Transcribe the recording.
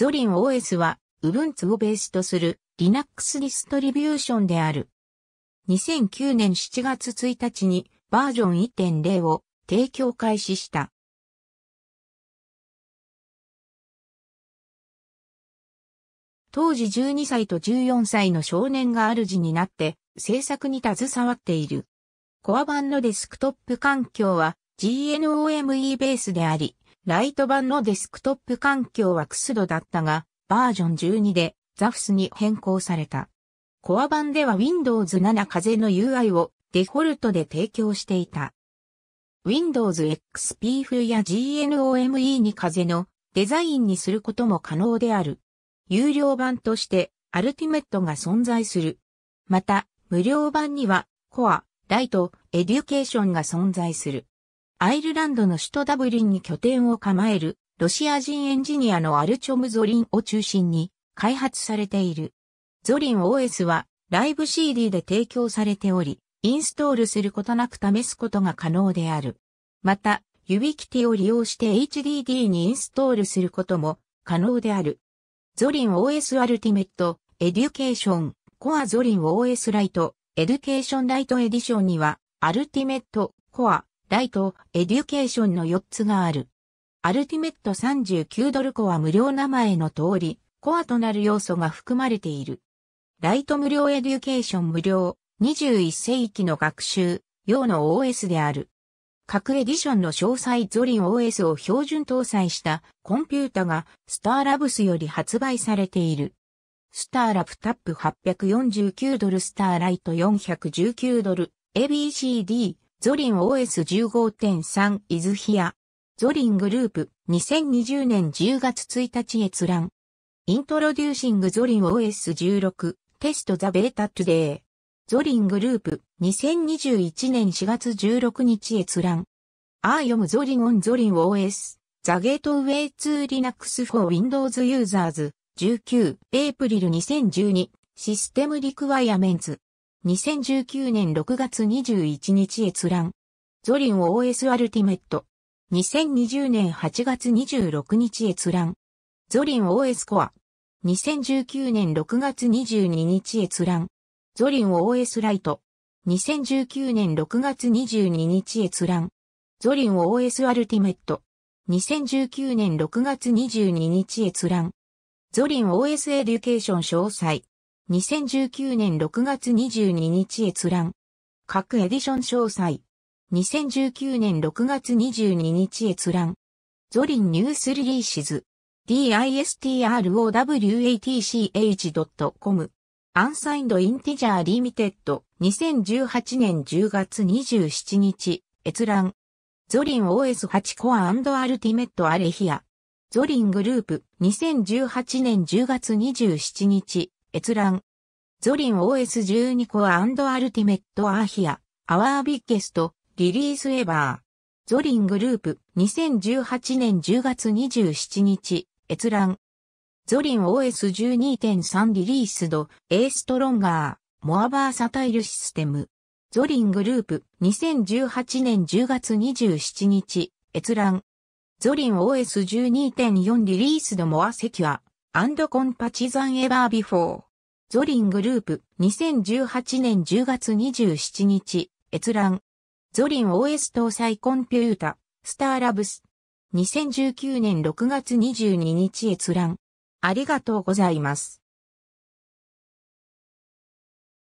ゾリン OS は Ubuntu をベースとする Linux ディストリビューションである。2009年7月1日にバージョン1.0を提供開始した。当時12歳と14歳の少年が主になって制作に携わっている。コア版のデスクトップ環境は GNOME ベースであり、ライト版のデスクトップ環境はクスドだったが、バージョン12でザフスに変更された。コア版では Windows 7風の UI をデフォルトで提供していた。Windows XP 風や GNOME に風のデザインにすることも可能である。有料版としてアルティメットが存在する。また、無料版にはコア、ライト、エデュケーションが存在する。アイルランドの首都ダブリンに拠点を構える、ロシア人エンジニアのアルチョム・ゾリンを中心に開発されている。ゾリン OS はライブ CD で提供されており、インストールすることなく試すことが可能である。また、ユビキティを利用して HDD にインストールすることも可能である。ゾリン OS アルティメット、エデュケーション、コアゾリン OS ライト、エデュケーションライトエディションには、アルティメット、コア、ライト、エデュケーションの4つがある。アルティメット39ドルコは無料名前の通り、コアとなる要素が含まれている。ライト無料エデュケーション無料、21世紀の学習、用の OS である。各エディションの詳細ゾリン OS を標準搭載したコンピュータがスターラブスより発売されている。スターラプタップ849ドルスターライト419ドル ABCD ゾリン OS15.3 イズヒア。ゾリングループ2020年10月1日閲覧。イントロデューシングゾリン OS16 テストザベータトゥデイ。ゾリングループ2021年4月16日閲覧。アーヨムゾリンオンゾリン OS ザゲートウェイツーリナックスフォーウィンドウズユーザー r s 19エイプリル2012システムリクワイアメンツ2019年6月21日閲覧。ゾリン OS アルティメット。2020年8月26日閲覧。ゾリン OS コア。2019年6月22日閲覧。ゾリン OS ライト。2019年6月22日閲覧。ゾリン OS アルティメット。2019年6月22日閲覧。ゾリン OS エデュケーション詳細。2019年6月22日閲覧。各エディション詳細。2019年6月22日閲覧。ゾリンニュースリリーシズ。distrowatch.com。アンサインドインティジャーリミテッド。2018年10月27日。閲覧。ゾリン OS8 コアアルティメットアレヒア。ゾリングループ。2018年10月27日。閲覧。ゾリン OS12 コアアルティメットアーヒア、アワービッゲスト、リリースエバー。ゾリングループ、2018年10月27日、閲覧。ゾリン OS12.3 リリースド、エーストロンガー、モアバーサタイルシステム。ゾリングループ、2018年10月27日、閲覧。ゾリン OS12.4 リリースドモアセキュア、アンドコンパチザンエバービフォー。ゾリングループ、2018年10月27日、閲覧。ゾリン OS 搭載コンピュータ、スターラブス。2019年6月22日閲覧。ありがとうございます。